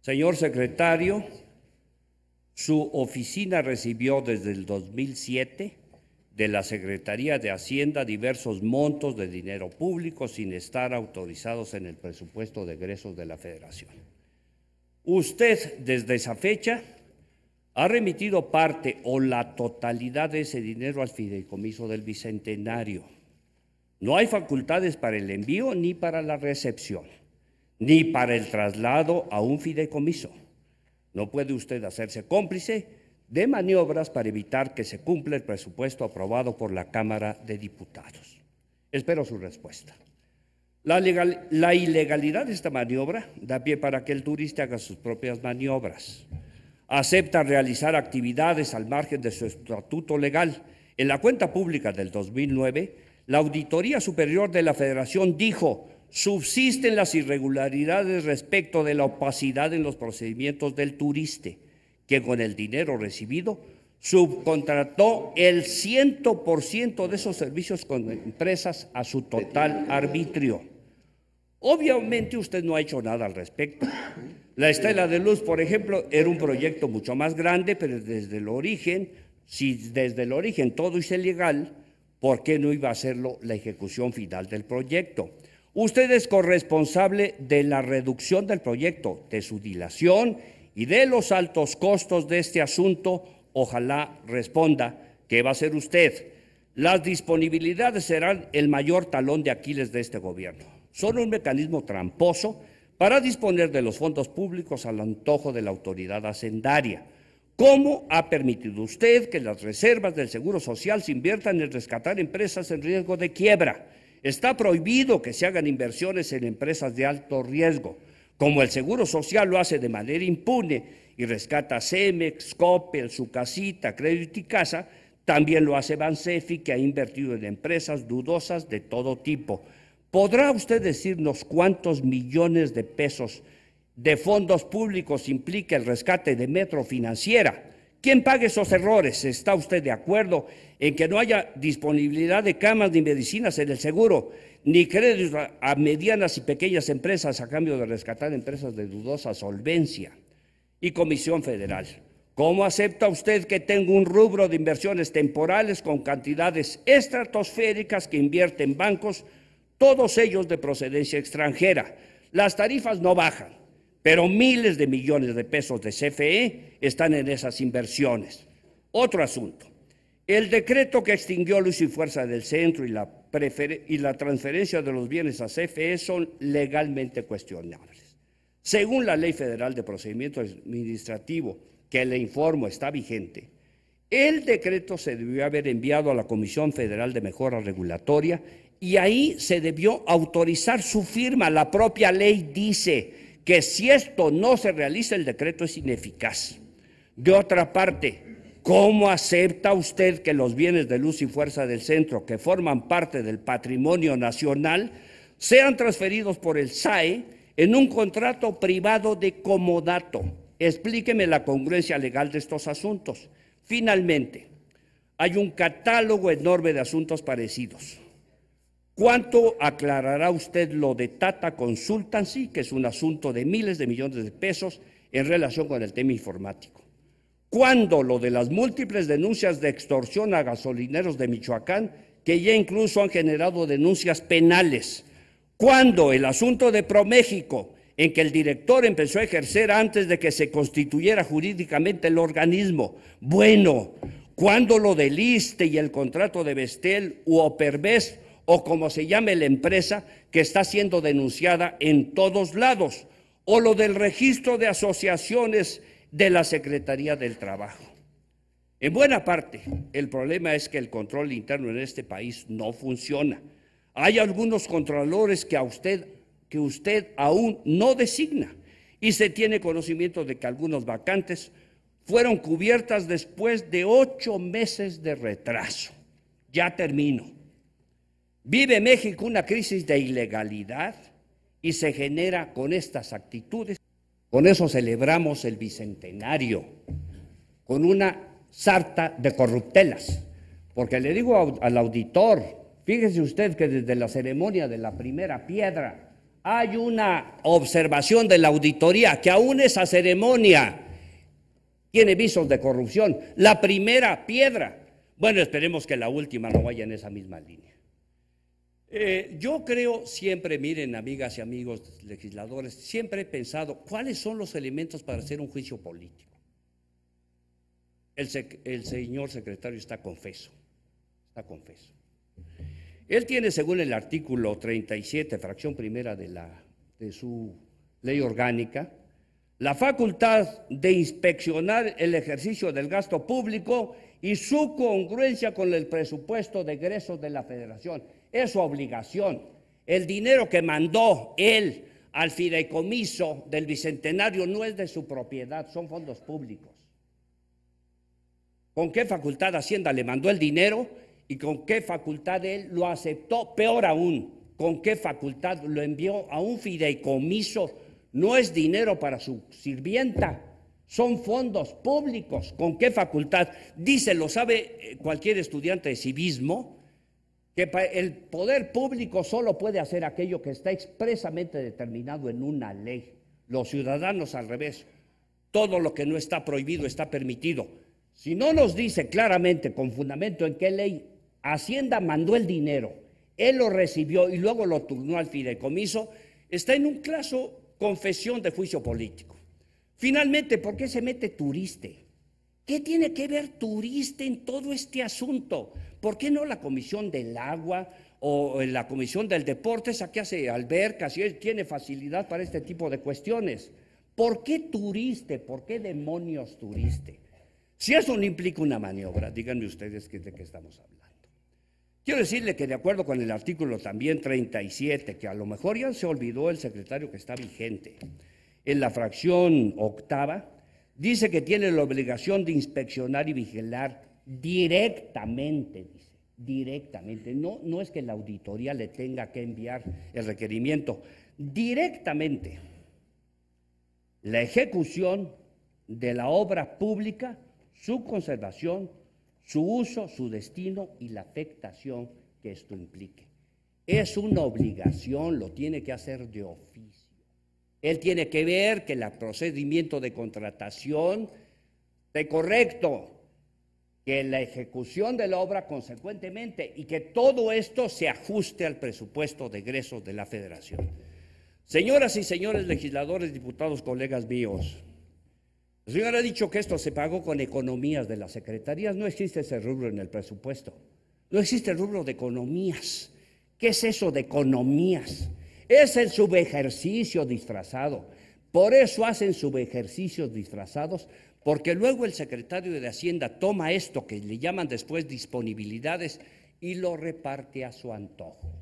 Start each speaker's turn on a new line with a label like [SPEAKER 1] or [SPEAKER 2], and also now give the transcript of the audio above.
[SPEAKER 1] Señor secretario, su oficina recibió desde el 2007 de la Secretaría de Hacienda diversos montos de dinero público sin estar autorizados en el presupuesto de egresos de la Federación. Usted desde esa fecha ha remitido parte o la totalidad de ese dinero al fideicomiso del Bicentenario. No hay facultades para el envío ni para la recepción ni para el traslado a un fideicomiso. No puede usted hacerse cómplice de maniobras para evitar que se cumpla el presupuesto aprobado por la Cámara de Diputados. Espero su respuesta. La, ilegalidad de esta maniobra da pie para que el turista haga sus propias maniobras. Acepta realizar actividades al margen de su estatuto legal. En la cuenta pública del 2009, la Auditoría Superior de la Federación dijo subsisten las irregularidades respecto de la opacidad en los procedimientos del turiste, que con el dinero recibido subcontrató el 100% de esos servicios con empresas a su total arbitrio. Obviamente usted no ha hecho nada al respecto. La Estela de Luz, por ejemplo, era un proyecto mucho más grande, pero desde el origen, si desde el origen todo hice legal, ¿por qué no iba a hacerlo la ejecución final del proyecto? Usted es corresponsable de la reducción del proyecto, de su dilación y de los altos costos de este asunto. Ojalá responda, ¿qué va a hacer usted? Las disponibilidades serán el mayor talón de Aquiles de este gobierno. Son un mecanismo tramposo para disponer de los fondos públicos al antojo de la autoridad hacendaria. ¿Cómo ha permitido usted que las reservas del Seguro Social se inviertan en rescatar empresas en riesgo de quiebra? Está prohibido que se hagan inversiones en empresas de alto riesgo, como el Seguro Social lo hace de manera impune y rescata Cemex, Coppel, su casita, Crédito y Casa, también lo hace Bansefi, que ha invertido en empresas dudosas de todo tipo. ¿Podrá usted decirnos cuántos millones de pesos de fondos públicos implica el rescate de Metro Financiera? ¿Quién paga esos errores? ¿Está usted de acuerdo en que no haya disponibilidad de camas ni medicinas en el seguro, ni créditos a medianas y pequeñas empresas a cambio de rescatar empresas de dudosa solvencia? Y Comisión Federal. ¿Cómo acepta usted que tenga un rubro de inversiones temporales con cantidades estratosféricas que invierten bancos, todos ellos de procedencia extranjera? Las tarifas no bajan pero miles de millones de pesos de CFE están en esas inversiones. Otro asunto. El decreto que extinguió luz y fuerza del centro y la, y la transferencia de los bienes a CFE son legalmente cuestionables. Según la Ley Federal de Procedimiento Administrativo, que le informo está vigente, el decreto se debió haber enviado a la Comisión Federal de Mejora Regulatoria y ahí se debió autorizar su firma. La propia ley dice, que si esto no se realiza, el decreto es ineficaz. De otra parte, ¿cómo acepta usted que los bienes de luz y fuerza del centro, que forman parte del patrimonio nacional, sean transferidos por el SAE en un contrato privado de comodato? Explíqueme la congruencia legal de estos asuntos. Finalmente, hay un catálogo enorme de asuntos parecidos. ¿Cuánto aclarará usted lo de Tata Consultancy, que es un asunto de miles de millones de pesos en relación con el tema informático? ¿Cuándo lo de las múltiples denuncias de extorsión a gasolineros de Michoacán, que ya incluso han generado denuncias penales? ¿Cuándo el asunto de ProMéxico, en que el director empezó a ejercer antes de que se constituyera jurídicamente el organismo? Bueno, ¿cuándo lo del ISTE y el contrato de Bestel u Operbest? o como se llame la empresa que está siendo denunciada en todos lados, o lo del registro de asociaciones de la Secretaría del Trabajo. En buena parte, el problema es que el control interno en este país no funciona. Hay algunos controladores que, a usted, que usted aún no designa y se tiene conocimiento de que algunos vacantes fueron cubiertas después de ocho meses de retraso. Ya termino. Vive México una crisis de ilegalidad y se genera con estas actitudes. Con eso celebramos el bicentenario, con una sarta de corruptelas. Porque le digo al auditor, fíjese usted que desde la ceremonia de la primera piedra hay una observación de la auditoría que aún esa ceremonia tiene visos de corrupción. La primera piedra. Bueno, esperemos que la última no vaya en esa misma línea. Eh, yo creo siempre, miren, amigas y amigos legisladores, siempre he pensado cuáles son los elementos para hacer un juicio político. El, señor secretario está confeso, está confeso. Él tiene, según el artículo 37, fracción primera de, la, de su ley orgánica, la facultad de inspeccionar el ejercicio del gasto público y su congruencia con el presupuesto de egreso de la federación es su obligación. El dinero que mandó él al fideicomiso del Bicentenario no es de su propiedad, son fondos públicos. ¿Con qué facultad Hacienda le mandó el dinero y con qué facultad él lo aceptó? Peor aún, ¿con qué facultad lo envió a un fideicomiso? No es dinero para su sirvienta, son fondos públicos. ¿Con qué facultad? Dice, lo sabe eh, cualquier estudiante de civismo, que el poder público solo puede hacer aquello que está expresamente determinado en una ley. Los ciudadanos al revés. Todo lo que no está prohibido está permitido. Si no nos dice claramente con fundamento en qué ley Hacienda mandó el dinero, él lo recibió y luego lo turnó al fideicomiso, está en un claso confesión de juicio político. Finalmente, ¿por qué se mete turiste? ¿Qué tiene que ver turiste en todo este asunto? ¿Por qué no la comisión del agua o la comisión del deporte, esa que hace albercas y tiene facilidad para este tipo de cuestiones? ¿Por qué turiste? ¿Por qué demonios turiste? Si eso no implica una maniobra, díganme ustedes de qué estamos hablando. Quiero decirle que de acuerdo con el artículo también 37, que a lo mejor ya se olvidó el secretario que está vigente, en la fracción octava, dice que tiene la obligación de inspeccionar y vigilar directamente, dice, directamente. No, no es que la auditoría le tenga que enviar el requerimiento, directamente. La ejecución de la obra pública, su conservación, su uso, su destino y la afectación que esto implique. Es una obligación, lo tiene que hacer de oficio. Él tiene que ver que el procedimiento de contratación esté correcto, que la ejecución de la obra consecuentemente y que todo esto se ajuste al presupuesto de egresos de la federación. Señoras y señores legisladores, diputados, colegas míos, el señor ha dicho que esto se pagó con economías de las secretarías, no existe ese rubro en el presupuesto, no existe el rubro de economías. ¿Qué es eso de economías? Es el subejercicio disfrazado. Por eso hacen subejercicios disfrazados porque luego el secretario de Hacienda toma esto que le llaman después disponibilidades y lo reparte a su antojo.